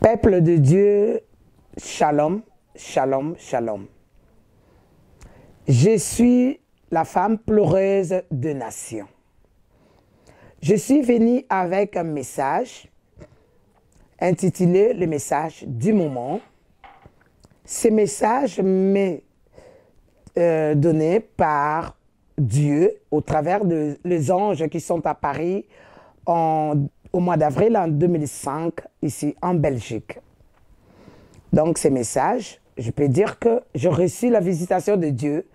Peuple de Dieu, shalom, shalom, shalom. Je suis la femme pleureuse de nation. Je suis venue avec un message intitulé le message du moment. Ce message m'est euh, donné par Dieu au travers des les anges qui sont à Paris en au mois d'avril en 2005, ici en Belgique. Donc ces messages, je peux dire que je reçus la visitation de Dieu,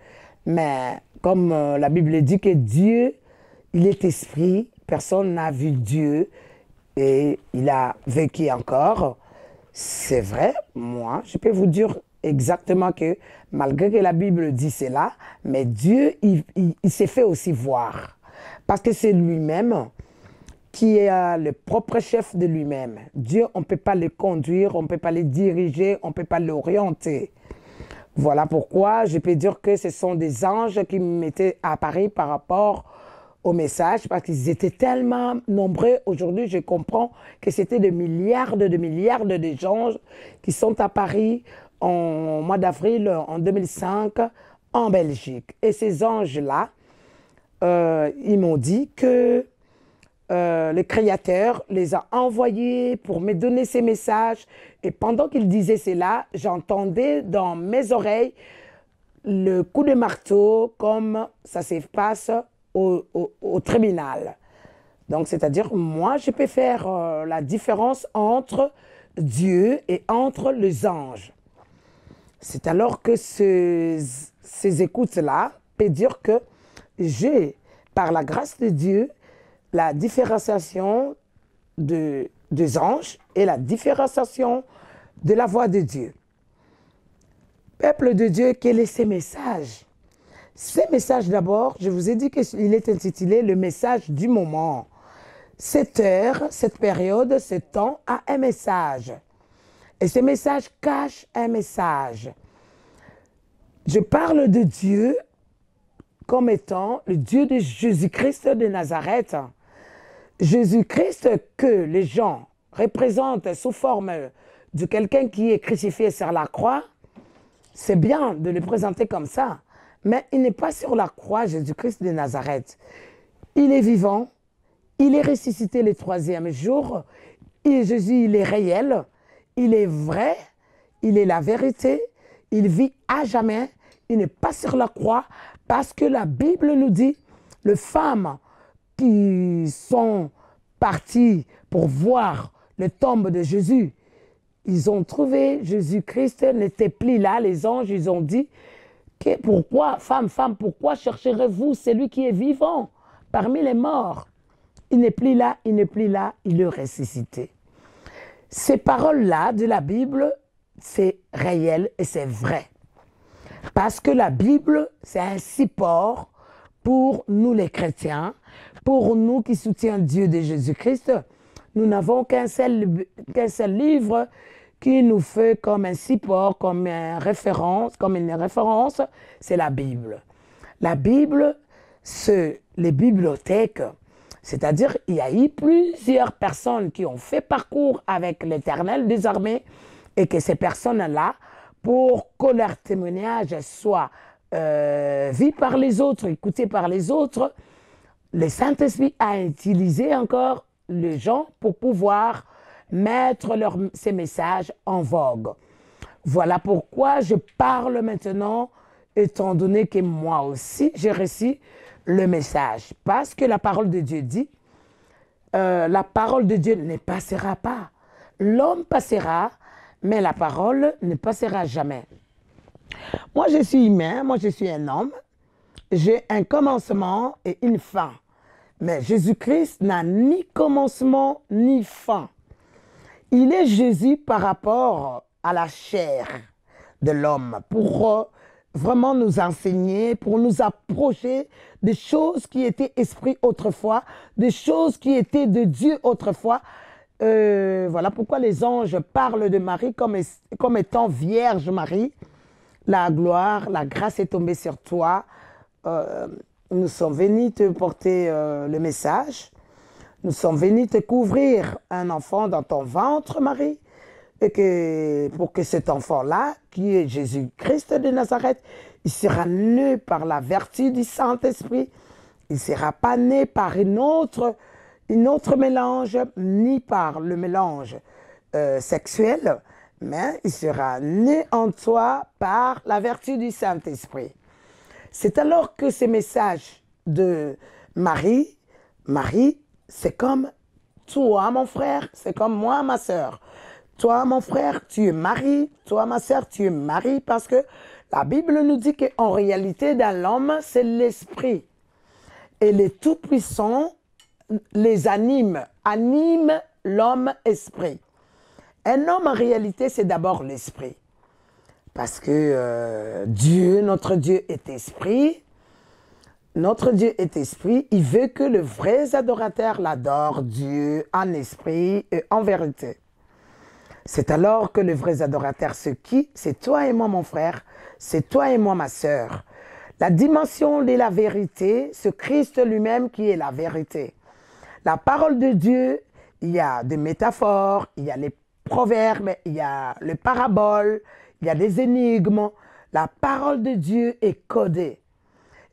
mais comme euh, la Bible dit que Dieu, il est esprit, personne n'a vu Dieu et il a vécu encore. C'est vrai, moi, je peux vous dire exactement que malgré que la Bible dit cela, mais Dieu, il s'est fait aussi voir. Parce que c'est lui-même qui est euh, le propre chef de lui-même. Dieu, on ne peut pas le conduire, on ne peut pas le diriger, on ne peut pas l'orienter. Voilà pourquoi je peux dire que ce sont des anges qui m'étaient apparus à Paris par rapport au message, parce qu'ils étaient tellement nombreux. Aujourd'hui, je comprends que c'était des milliards de milliards de gens qui sont à Paris en mois d'avril en 2005 en Belgique. Et ces anges-là, euh, ils m'ont dit que euh, le créateur les a envoyés pour me donner ces messages. Et pendant qu'il disait cela, j'entendais dans mes oreilles le coup de marteau comme ça se passe au, tribunal. Donc, c'est-à-dire, moi, je peux faire euh, la différence entre Dieu et entre les anges. C'est alors que ces écoutes-là peuvent dire que j'ai, par la grâce de Dieu, la différenciation des anges et la différenciation de la voix de Dieu. Peuple de Dieu, quel est ce message Ce messages d'abord, je vous ai dit qu'il est intitulé le message du moment. Cette heure, cette période, ce temps a un message. Et ce message cache un message. Je parle de Dieu comme étant le Dieu de Jésus-Christ de Nazareth, Jésus-Christ que les gens représentent sous forme de quelqu'un qui est crucifié sur la croix, c'est bien de le présenter comme ça, mais il n'est pas sur la croix Jésus-Christ de Nazareth. Il est vivant, il est ressuscité le troisième jour, et Jésus, il est réel, il est vrai, il est la vérité, il vit à jamais, il n'est pas sur la croix, parce que la Bible nous dit, le femme, qui sont partis pour voir le tombe de Jésus, ils ont trouvé Jésus-Christ n'était plus là. Les anges, ils ont dit, que, pourquoi, femme, femme, pourquoi chercherez-vous celui qui est vivant parmi les morts Il n'est plus là, il n'est plus là, il est ressuscité. Ces paroles-là de la Bible, c'est réel et c'est vrai. Parce que la Bible, c'est un support pour nous les chrétiens, pour nous qui soutient Dieu de Jésus-Christ, nous n'avons qu'un seul, seul, livre qui nous fait comme un support, comme, une référence, comme une référence, c'est la Bible. La Bible, c'est les bibliothèques, c'est-à-dire il y a eu plusieurs personnes qui ont fait parcours avec l'Éternel désormais, et que ces personnes-là, pour que leur témoignage soit euh, par les autres, écouté par les autres, le Saint-Esprit a utilisé encore les gens pour pouvoir mettre ces messages en vogue. Voilà pourquoi je parle maintenant, étant donné que moi aussi, j'ai reçu le message. Parce que la parole de Dieu dit, euh, la parole de Dieu ne passera pas. L'homme passera, mais la parole ne passera jamais. Moi, je suis humain, moi, je suis un homme. J'ai un commencement et une fin. Mais Jésus-Christ n'a ni commencement ni fin. Il est Jésus par rapport à la chair de l'homme pour euh, vraiment nous enseigner, pour nous approcher des choses qui étaient esprit autrefois, des choses qui étaient de Dieu autrefois. Euh, voilà pourquoi les anges parlent de Marie comme étant Vierge Marie. La gloire, la grâce est tombée sur toi. Euh, nous sommes venus te porter euh, le message. Nous sommes venus te couvrir un enfant dans ton ventre, Marie. Et que pour que cet enfant-là, qui est Jésus-Christ de Nazareth, il sera né par la vertu du Saint-Esprit. Il ne sera pas né par une autre, une autre mélange, ni par le mélange euh, sexuel, il sera né en toi par la vertu du Saint-Esprit. C'est alors que ces messages de Marie, Marie, c'est comme toi, mon frère, c'est comme moi, ma sœur. Toi, mon frère, tu es Marie. Toi, ma sœur, tu es Marie parce que la Bible nous dit qu'en réalité, dans l'homme, c'est l'esprit. Et les tout-puissants les anime, anime l'homme-esprit. Un homme, en réalité, c'est d'abord l'esprit. Parce que euh, Dieu, notre Dieu est esprit. Notre Dieu est esprit. Il veut que le vrai adorateur l'adore, Dieu, en esprit et en vérité. C'est alors que le vrai adorateur, ce qui C'est toi et moi, mon frère. C'est toi et moi, ma sœur. La dimension de la vérité, ce Christ lui-même qui est la vérité. La parole de Dieu, il y a des métaphores, il y a les proverbes, il y a les paraboles, il y a des énigmes. La parole de Dieu est codée.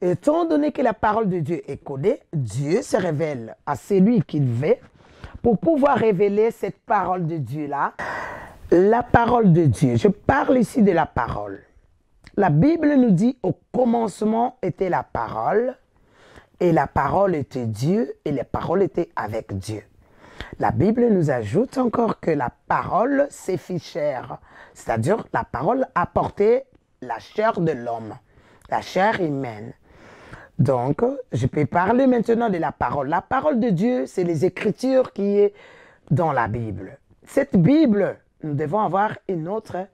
Étant donné que la parole de Dieu est codée, Dieu se révèle à celui qu'il veut pour pouvoir révéler cette parole de Dieu-là. La parole de Dieu, je parle ici de la parole. La Bible nous dit au commencement était la parole, et la parole était Dieu, et les paroles étaient avec Dieu. La Bible nous ajoute encore que la parole s'est c'est-à-dire la parole a porté la chair de l'homme, la chair humaine. Donc, je peux parler maintenant de la parole. La parole de Dieu, c'est les écritures qui est dans la Bible. Cette Bible, nous devons avoir une autre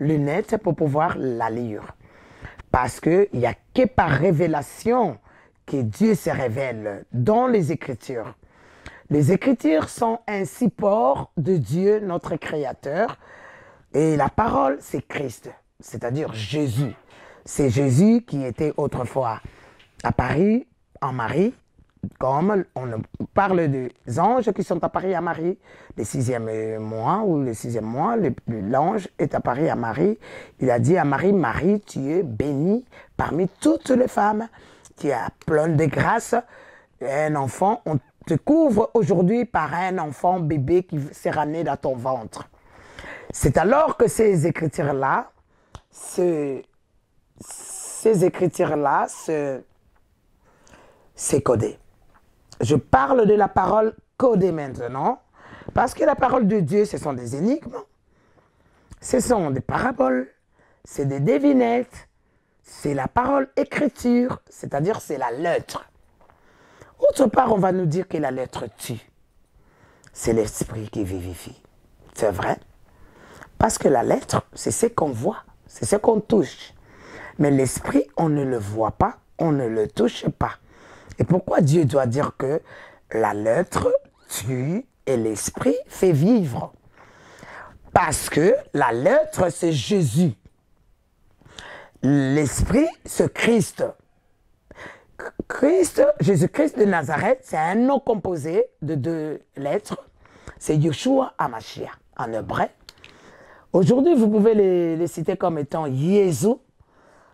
lunette pour pouvoir la lire. Parce qu'il n'y a que par révélation que Dieu se révèle dans les Écritures. Les Écritures sont un support de Dieu notre Créateur. Et la parole, c'est Christ, c'est-à-dire Jésus. C'est Jésus qui était autrefois à Paris, en Marie, comme on parle des anges qui sont à Paris à Marie, le sixième mois ou le sixième mois, l'ange est à Paris à Marie. Il a dit à Marie, Marie, tu es bénie parmi toutes les femmes, tu as plein de grâces, Un enfant, on te couvre aujourd'hui par un enfant bébé qui sera né dans ton ventre. C'est alors que ces écritures-là, ces, écritures-là, c'est codé. Je parle de la parole codée maintenant, parce que la parole de Dieu, ce sont des énigmes, ce sont des paraboles, c'est des devinettes, c'est la parole écriture, c'est-à-dire c'est la lettre. Autre part, on va nous dire que la lettre tue. C'est l'esprit qui vivifie. C'est vrai. Parce que la lettre, c'est ce qu'on voit, c'est ce qu'on touche. Mais l'esprit, on ne le voit pas, on ne le touche pas. Et pourquoi Dieu doit dire que la lettre tue et l'esprit fait vivre Parce que la lettre, c'est Jésus. L'esprit, c'est Christ. Christ, Jésus-Christ de Nazareth, c'est un nom composé de deux lettres. C'est Yeshua Amashia en hébreu. Aujourd'hui, vous pouvez les, citer comme étant Jésus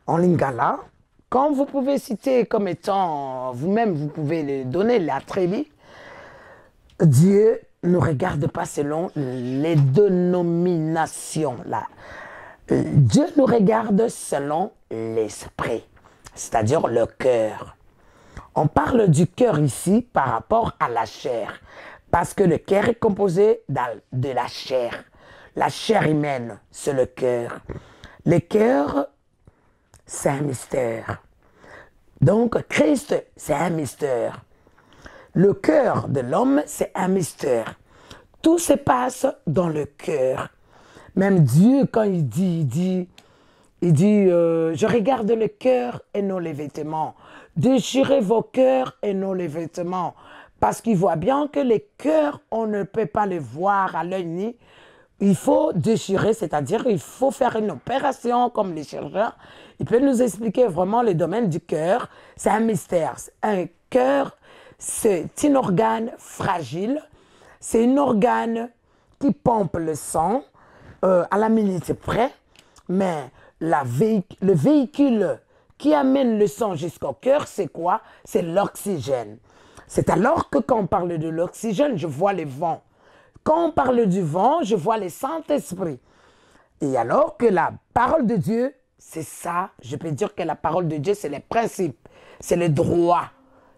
en lingala. Quand vous pouvez citer comme étant vous-même, vous pouvez les donner la trélie. Dieu ne regarde pas selon les dénominations. Là. Dieu nous regarde selon l'esprit c'est-à-dire le cœur. On parle du cœur ici par rapport à la chair, parce que le cœur est composé de la chair. La chair humaine, c'est le cœur. Le cœur, c'est un mystère. Donc, Christ, c'est un mystère. Le cœur de l'homme, c'est un mystère. Tout se passe dans le cœur. Même Dieu, quand il dit, il dit, il dit, euh, je regarde le cœur et non les vêtements. Déchirez vos cœurs et non les vêtements. Parce qu'il voit bien que les cœurs, on ne peut pas les voir à l'œil nu. Il faut déchirer, c'est-à-dire il faut faire une opération comme les chirurgiens. Il peut nous expliquer vraiment le domaine du cœur. C'est un mystère. Un cœur, c'est un organe fragile. C'est un organe qui pompe le sang euh, à la minute près. Mais le véhicule qui amène le sang jusqu'au cœur, c'est quoi C'est l'oxygène. C'est alors que quand on parle de l'oxygène, je vois les vents. Quand on parle du vent, je vois les Saint-Esprit. Et alors que la parole de Dieu, c'est ça, je peux dire que la parole de Dieu, c'est les principes, c'est le droit,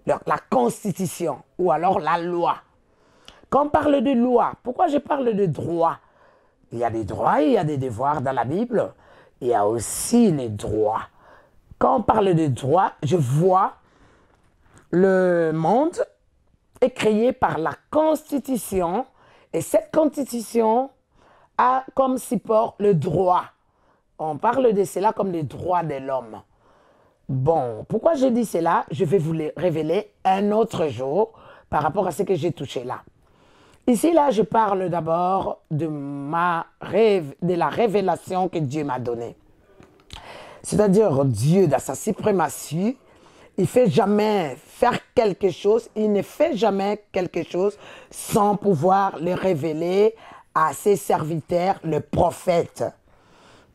la constitution ou alors la loi. Quand on parle de loi, pourquoi je parle de droit Il y a des droits il y a des devoirs dans la Bible il y a aussi les droits. Quand on parle de droits, je vois le monde est créé par la Constitution et cette Constitution a comme support le droit. On parle de cela comme les droits de l'homme. Bon, pourquoi je dis cela Je vais vous le révéler un autre jour par rapport à ce que j'ai touché là. Ici, là, je parle d'abord de ma rêve, de la révélation que Dieu m'a donnée. C'est-à-dire, Dieu, dans sa suprématie, il fait jamais faire quelque chose, il ne fait jamais quelque chose sans pouvoir le révéler à ses serviteurs, le prophète.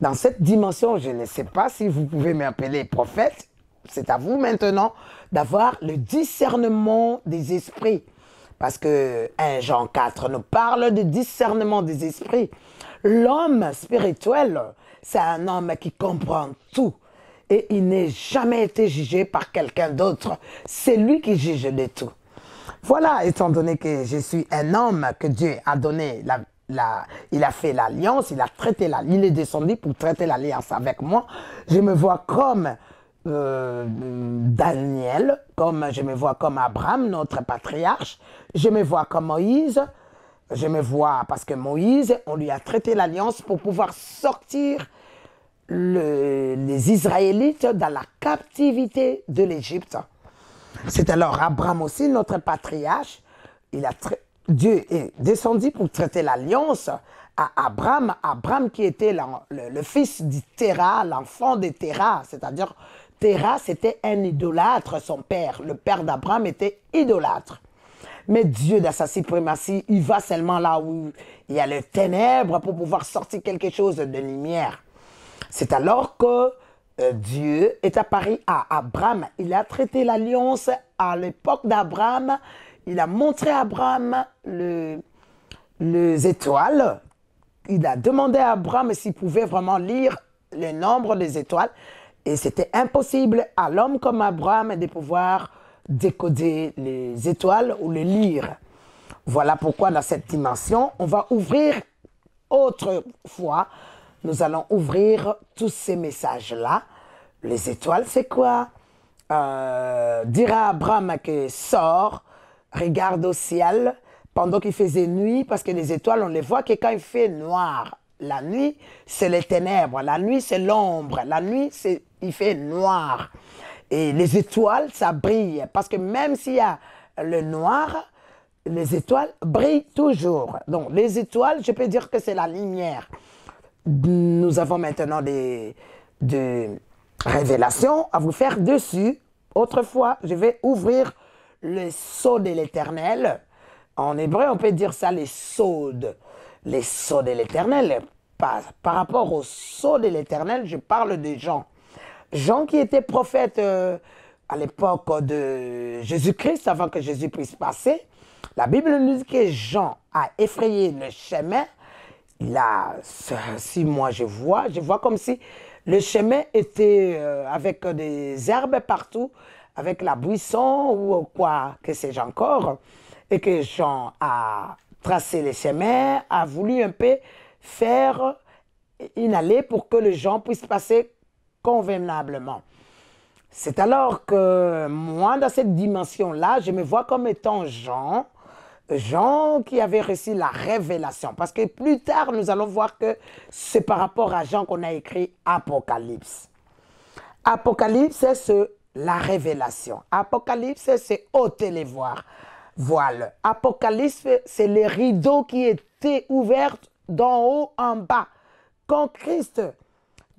Dans cette dimension, je ne sais pas si vous pouvez m'appeler prophète. C'est à vous maintenant d'avoir le discernement des esprits parce que 1 hein, Jean 4 nous parle de discernement des esprits. L'homme spirituel, c'est un homme qui comprend tout et il n'est jamais été jugé par quelqu'un d'autre. C'est lui qui juge de tout. Voilà, étant donné que je suis un homme que Dieu a donné, il a fait l'alliance, il a traité la, il est descendu pour traiter l'alliance avec moi, je me vois comme euh, Daniel, comme je me vois comme Abraham, notre patriarche, je me vois comme Moïse, je me vois parce que Moïse, on lui a traité l'alliance pour pouvoir sortir les Israélites dans la captivité de l'Égypte. C'est alors Abraham aussi, notre patriarche, il a Dieu est descendu pour traiter l'alliance à Abraham, Abraham qui était le, fils de Terah, l'enfant de Terah, c'est-à-dire Terah, c'était un idolâtre, son père. Le père d'Abraham était idolâtre. Mais Dieu, dans sa suprématie, il va seulement là où il y a les ténèbres pour pouvoir sortir quelque chose de lumière. C'est alors que euh, Dieu est apparu à Abraham. Il a traité l'alliance à l'époque d'Abraham. Il a montré à Abraham le, les étoiles. Il a demandé à Abraham s'il pouvait vraiment lire les nombres des étoiles. Et c'était impossible à l'homme comme Abraham de pouvoir décoder les étoiles ou les lire. Voilà pourquoi dans cette dimension, on va ouvrir autrefois, nous allons ouvrir tous ces messages-là. Les étoiles, c'est quoi euh, Dira Abraham que sort, regarde au ciel pendant qu'il faisait nuit, parce que les étoiles, on les voit que quand il fait noir. La nuit, c'est les ténèbres. La nuit, c'est l'ombre. La nuit, c'est il fait noir. Et les étoiles, ça brille. Parce que même s'il y a le noir, les étoiles brillent toujours. Donc, les étoiles, je peux dire que c'est la lumière. Nous avons maintenant des, des révélations à vous faire dessus. Autrefois, je vais ouvrir le sceau de l'éternel. En hébreu, on peut dire ça les saudes. Les sceaux de l'éternel. Par, par rapport au sceau de l'éternel, je parle des gens. Jean qui était prophète euh, à l'époque de Jésus-Christ, avant que Jésus puisse passer, la Bible nous dit que Jean a effrayé le chemin. Là, si moi je vois, je vois comme si le chemin était euh, avec des herbes partout, avec la buisson ou quoi que sais-je encore, et que Jean a tracé le chemin, a voulu un peu faire une allée pour que les gens puissent passer convenablement. C'est alors que moi, dans cette dimension-là, je me vois comme étant Jean, Jean qui avait reçu la révélation. Parce que plus tard, nous allons voir que c'est par rapport à Jean qu'on a écrit Apocalypse. Apocalypse, c'est la révélation. Apocalypse, c'est ôter les voiles. Apocalypse, c'est les rideaux qui étaient ouverts d'en haut en bas. Quand Christ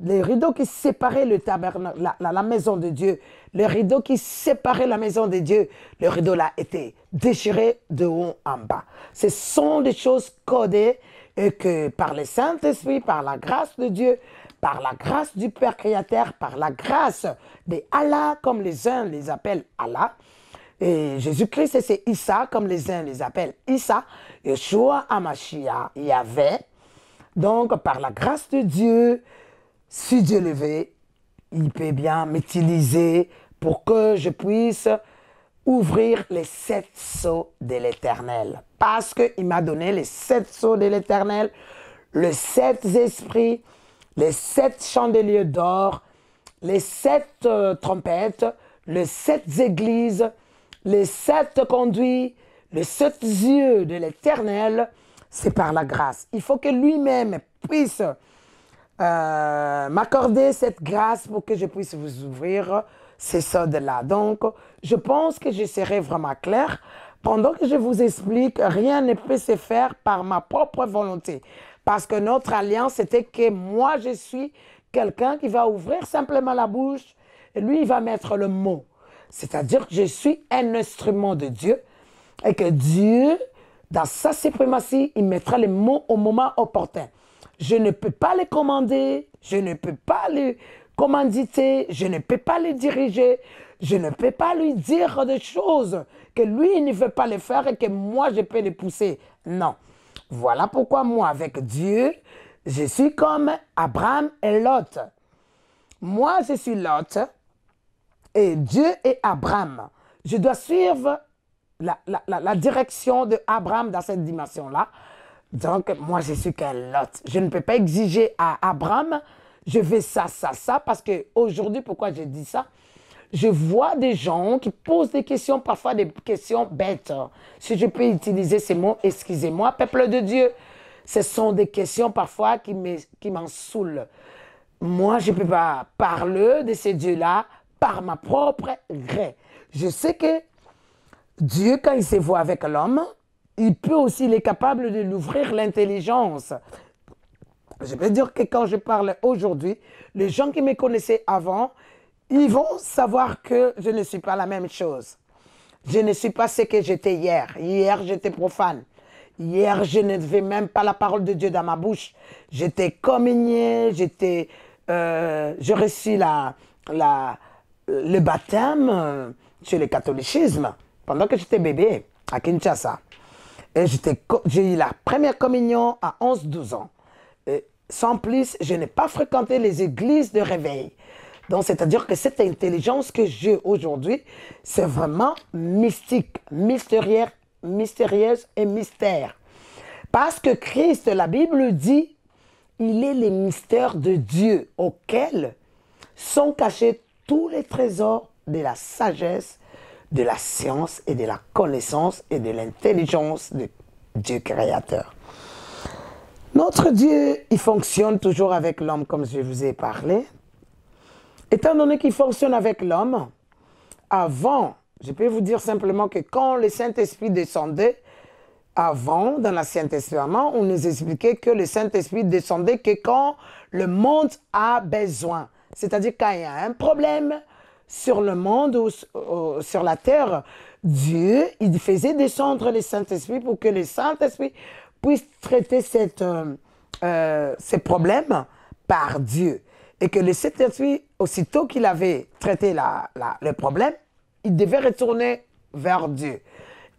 les rideaux qui séparaient le tabernacle, la, maison de Dieu, le rideau qui séparait la maison de Dieu, le rideau là était déchiré de haut en bas. Ce sont des choses codées et que par le Saint-Esprit, par la grâce de Dieu, par la grâce du Père Créateur, par la grâce des Allah, comme les uns les appellent Allah, et Jésus-Christ c'est Issa, comme les uns les appellent Issa, Yeshua Amashia, avait Donc, par la grâce de Dieu, si le Dieu veut, il peut bien m'utiliser pour que je puisse ouvrir les sept sceaux de l'Éternel. Parce qu'il m'a donné les sept sceaux de l'Éternel, les sept esprits, les sept chandeliers d'or, les sept euh, trompettes, les sept églises, les sept conduits, les sept yeux de l'Éternel. C'est par la grâce. Il faut que lui-même puisse euh, m'accorder cette grâce pour que je puisse vous ouvrir ces de là Donc, je pense que je serai vraiment clair Pendant que je vous explique, rien ne peut se faire par ma propre volonté. Parce que notre alliance, c'était que moi, je suis quelqu'un qui va ouvrir simplement la bouche et lui, il va mettre le mot. C'est-à-dire que je suis un instrument de Dieu et que Dieu, dans sa suprématie, il mettra les mots au moment opportun. Je ne peux pas les commander, je ne peux pas les commanditer, je ne peux pas les diriger, je ne peux pas lui dire des choses que lui ne veut pas les faire et que moi je peux les pousser. Non. Voilà pourquoi moi avec Dieu, je suis comme Abraham et Lot. Moi je suis Lot et Dieu est Abraham. Je dois suivre la, direction de dans cette dimension-là donc, moi, je suis qu'un lot. Je ne peux pas exiger à Abraham, je veux ça, ça, ça, parce que aujourd'hui, pourquoi je dis ça Je vois des gens qui posent des questions, parfois des questions bêtes. Si je peux utiliser ces mots, excusez-moi, peuple de Dieu. Ce sont des questions parfois qui m'en saoulent. Moi, je ne peux pas parler de ces dieux-là par ma propre gré. Je sais que Dieu, quand il se voit avec l'homme, il peut aussi, il est capable de l'ouvrir l'intelligence. Je veux dire que quand je parle aujourd'hui, les gens qui me connaissaient avant, ils vont savoir que je ne suis pas la même chose. Je ne suis pas ce que j'étais hier. Hier, j'étais profane. Hier, je ne devais même pas la parole de Dieu dans ma bouche. J'étais communier, j'étais, reçu je reçus la, la, le baptême euh, chez le catholicisme pendant que j'étais bébé à Kinshasa. J'ai eu la première communion à 11-12 ans. sans plus, je n'ai pas fréquenté les églises de réveil. Donc, c'est-à-dire que cette intelligence que j'ai aujourd'hui, c'est vraiment mystique, mystérieuse, mystérieuse et mystère. Parce que Christ, la Bible dit, il est les mystères de Dieu auxquels sont cachés tous les trésors de la sagesse, de la science et de la connaissance et de l'intelligence de Dieu créateur. Notre Dieu, il fonctionne toujours avec l'homme comme je vous ai parlé. Étant donné qu'il fonctionne avec l'homme, avant, je peux vous dire simplement que quand le Saint-Esprit descendait, avant, dans l'Ancien Testament, on nous expliquait que le Saint-Esprit descendait que quand le monde a besoin. C'est-à-dire quand il y a un problème, sur le monde ou sur la terre, Dieu, il faisait descendre les Saint-Esprit pour que les Saint-Esprit puisse traiter cette, euh, euh, ces problèmes par Dieu. Et que le Saint-Esprit, aussitôt qu'il avait traité la, le problème, il devait retourner vers Dieu.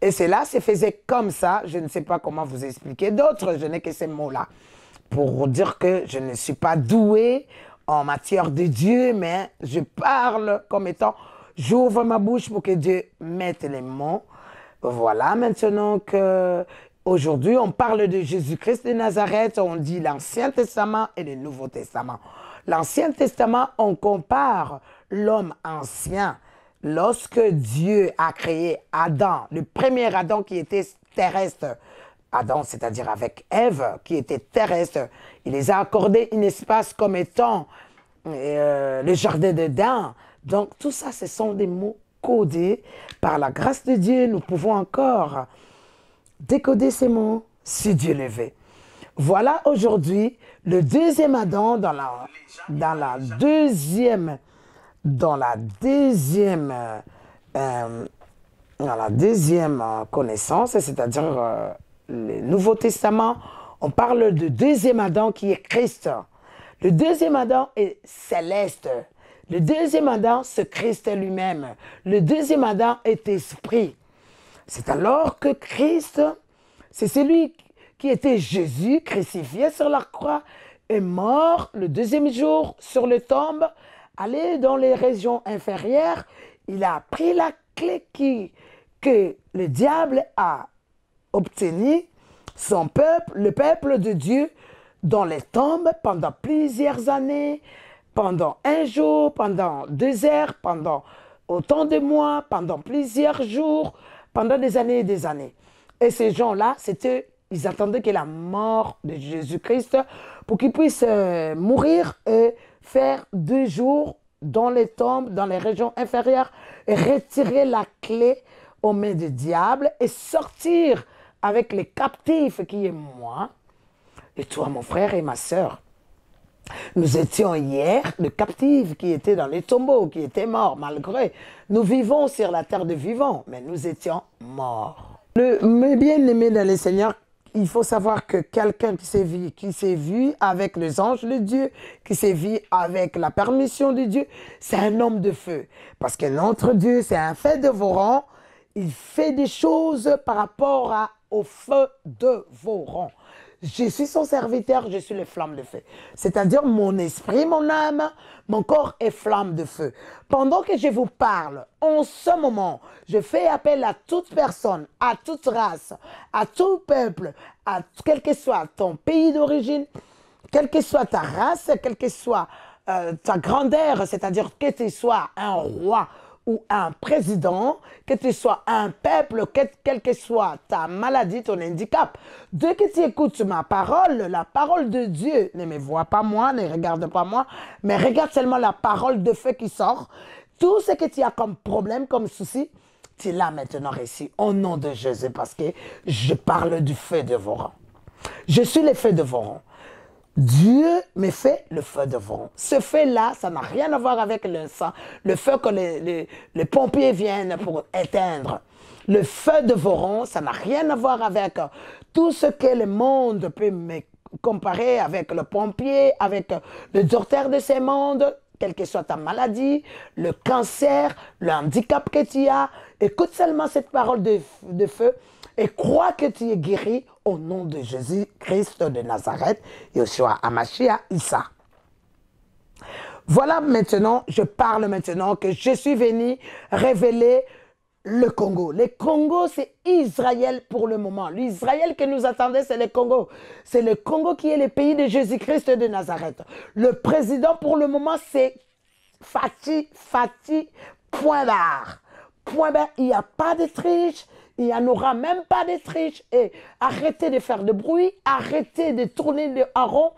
Et cela se faisait comme ça. Je ne sais pas comment vous expliquer d'autres. Je n'ai que ces mots-là pour dire que je ne suis pas doué en matière de Dieu, mais je parle comme étant, j'ouvre ma bouche pour que Dieu mette les mots. Voilà, maintenant que aujourd'hui on parle de Jésus-Christ de Nazareth, on dit l'Ancien Testament et le Nouveau Testament. L'Ancien Testament, on compare l'homme ancien. Lorsque Dieu a créé Adam, le premier Adam qui était terrestre, Adam, c'est-à-dire avec Ève, qui était terrestre, il les a accordés un espace comme étant euh, le jardin de Dain. Donc tout ça, ce sont des mots codés. Par la grâce de Dieu, nous pouvons encore décoder ces mots si Dieu le veut. Voilà aujourd'hui le deuxième Adam dans la, deuxième, dans la deuxième, dans la deuxième euh, connaissance, c'est-à-dire euh, le Nouveau Testament, on parle du deuxième Adam qui est Christ. Le deuxième Adam est céleste. Le deuxième Adam, c'est Christ lui-même. Le deuxième Adam est esprit. C'est alors que Christ, c'est celui qui était Jésus crucifié sur la croix, est mort le deuxième jour sur le tombe, allé dans les régions inférieures. Il a pris la clé qui, que le diable a obtenu son peuple, le peuple de Dieu, dans les tombes pendant plusieurs années, pendant un jour, pendant deux heures, pendant autant de mois, pendant plusieurs jours, pendant des années et des années. Et ces gens-là, c'était, ils attendaient que la mort de Jésus-Christ pour qu'ils puissent euh, mourir et faire deux jours dans les tombes, dans les régions inférieures, et retirer la clé aux mains du diable et sortir avec les captifs qui est moi, et toi, mon frère et ma soeur. Nous étions hier de captifs qui étaient dans les tombeaux, qui étaient morts malgré. Nous vivons sur la terre de vivants, mais nous étions morts. Le, bien aimé dans le Seigneur, il faut savoir que quelqu'un qui s'est vu, qui s'est vu avec les anges de Dieu, qui s'est vu avec la permission de Dieu, c'est un homme de feu. Parce que notre Dieu, c'est un fait de rangs, Il fait des choses par rapport à au feu de vos rangs. Je suis son serviteur, je suis les flammes de feu. C'est-à-dire mon esprit, mon âme, mon corps est flamme de feu. Pendant que je vous parle, en ce moment, je fais appel à toute personne, à toute race, à tout peuple, à quel que soit ton pays d'origine, quelle que soit ta race, quelle que soit euh, ta grandeur, c'est-à-dire que tu sois un roi, ou un président, que tu sois un peuple, que, quelle que soit ta maladie, ton handicap. Dès que tu écoutes ma parole, la parole de Dieu, ne me vois pas moi, ne regarde pas moi, mais regarde seulement la parole de feu qui sort. Tout ce que tu as comme problème, comme souci, tu l'as maintenant ici, au nom de Jésus, parce que je parle du feu dévorant. Je suis le feu dévorant. Dieu me fait le feu de devant. Ce feu-là, ça n'a rien à voir avec le sang, le feu que les, pompiers viennent pour éteindre. Le feu de Voron, ça n'a rien à voir avec tout ce que le monde peut me comparer avec le pompier, avec le docteur de ce monde, quelle que soit ta maladie, le cancer, le handicap que tu as. Écoute seulement cette parole de, de feu et crois que tu es guéri au nom de Jésus-Christ de Nazareth, Yeshua Amashia Issa. Voilà maintenant, je parle maintenant que je suis venu révéler le Congo. Le Congo, c'est Israël pour le moment. L'Israël que nous attendait, c'est le Congo. C'est le Congo qui est le pays de Jésus-Christ de Nazareth. Le président pour le moment, c'est Fatih, Fatih, point Point barre, il n'y a pas de triche, il n'y en aura même pas de triche. Et arrêtez de faire de bruit, arrêtez de tourner le haron.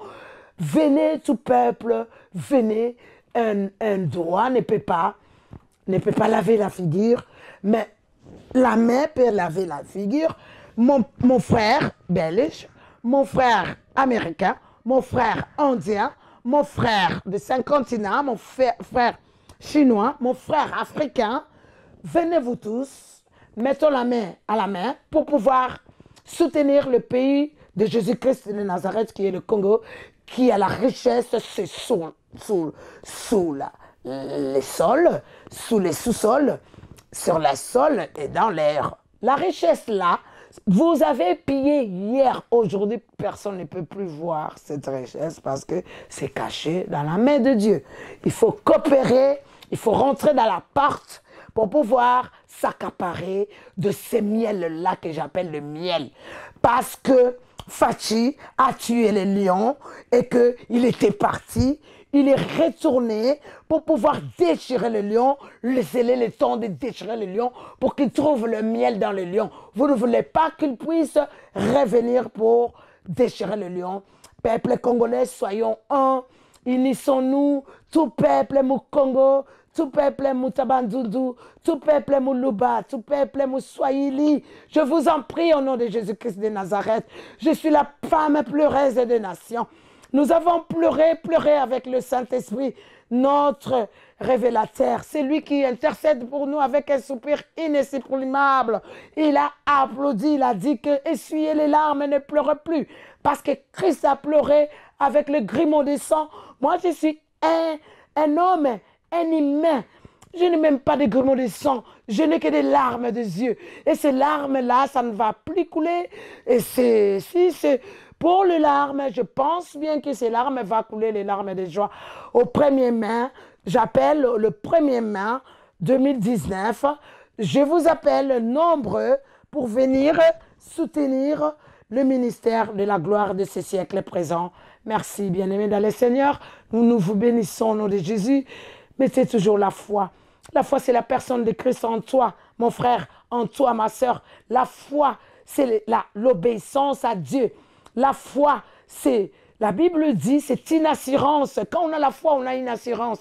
Venez tout peuple, venez. Un, un ne peut pas, ne peut pas laver la figure, mais la main peut laver la figure. Mon, frère belge, mon frère américain, mon frère indien, mon frère de cinq continents, mon frère chinois, mon frère africain, venez vous tous, mettons la main à la main pour pouvoir soutenir le pays de Jésus-Christ de Nazareth, qui est le Congo, qui a la richesse sous, sous, sous les sols, sous les sous-sols, sur les sol et dans l'air. La richesse là, vous avez pillé hier, aujourd'hui, personne ne peut plus voir cette richesse parce que c'est caché dans la main de Dieu. Il faut coopérer, il faut rentrer dans la porte pour pouvoir s'accaparer de ces miel là que j'appelle le miel. Parce que Fachi a tué le lion et qu'il était parti. Il est retourné pour pouvoir déchirer le lion, laissez-les le temps de déchirer le lion pour qu'il trouve le miel dans le lion. Vous ne voulez pas qu'il puisse revenir pour déchirer le lion. Peuple congolais, soyons un. Unissons-nous, tout peuple Congo tout peuple moutabandoudou, tout peuple Mouluba, tout peuple Swahili. Je vous en prie au nom de Jésus-Christ de Nazareth. Je suis la femme pleureuse des nations. Nous avons pleuré, pleuré avec le Saint-Esprit, notre révélateur. C'est lui qui intercède pour nous avec un soupir inexprimable. Il a applaudi, il a dit que essuyez les larmes et ne pleurez plus. Parce que Christ a pleuré avec le grimoire des sang. Moi, je suis un, un homme un Je n'ai même pas de grumeaux de sang. Je n'ai que des larmes des yeux. Et ces larmes-là, ça ne va plus couler. Et c'est, si c'est pour les larmes, je pense bien que ces larmes vont couler, les larmes de joie. Au premier main, j'appelle le 1er mai 2019. Je vous appelle nombreux pour venir soutenir le ministère de la gloire de ce siècle présent. Merci, bien-aimés dans le Seigneur. Nous nous vous bénissons au nom de Jésus c'est toujours la foi. La foi, c'est la personne de Christ en toi, mon frère, en toi, ma soeur. La foi, c'est l'obéissance à Dieu. La foi, c'est... La Bible dit, c'est une assurance. Quand on a la foi, on a une assurance.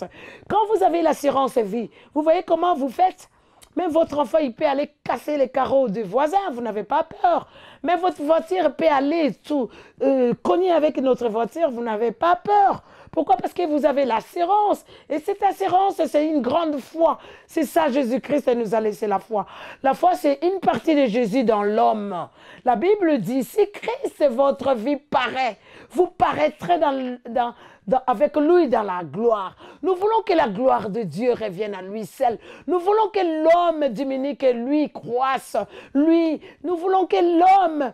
Quand vous avez l'assurance vie, vous voyez comment vous faites Même votre enfant, il peut aller casser les carreaux du voisin, vous n'avez pas peur. mais votre voiture peut aller tout euh, cogner avec notre voiture, vous n'avez pas peur. Pourquoi Parce que vous avez l'assurance. Et cette assurance, c'est une grande foi. C'est ça, Jésus-Christ nous a laissé la foi. La foi, c'est une partie de Jésus dans l'homme. La Bible dit, si Christ, votre vie paraît, vous paraîtrez dans, dans, avec lui dans la gloire. Nous voulons que la gloire de Dieu revienne à lui seul. Nous voulons que l'homme diminue, que lui croisse. Lui, nous voulons que l'homme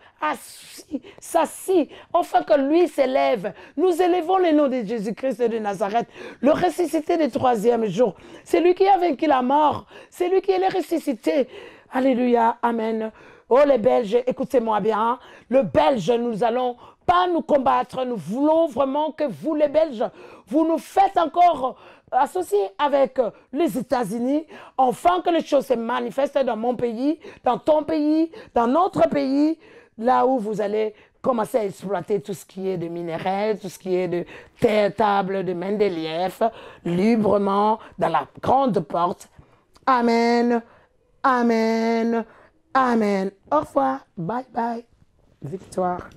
s'assit, enfin que lui s'élève. Nous élevons le nom de Jésus-Christ de Nazareth, le ressuscité du troisième jour. C'est lui qui a vaincu la mort. C'est lui qui est ressuscité. Alléluia. Amen. Oh les Belges, écoutez-moi bien. Le Belge, nous allons pas nous combattre. Nous voulons vraiment que vous, les Belges, vous nous faites encore associer avec les États-Unis, enfin que les choses se manifestent dans mon pays, dans ton pays, dans notre pays, là où vous allez commencer à exploiter tout ce qui est de minéraux, tout ce qui est de terre, table, de Mendeleïev, librement, dans la grande porte. Amen, Amen, Amen. Au revoir, bye bye, victoire.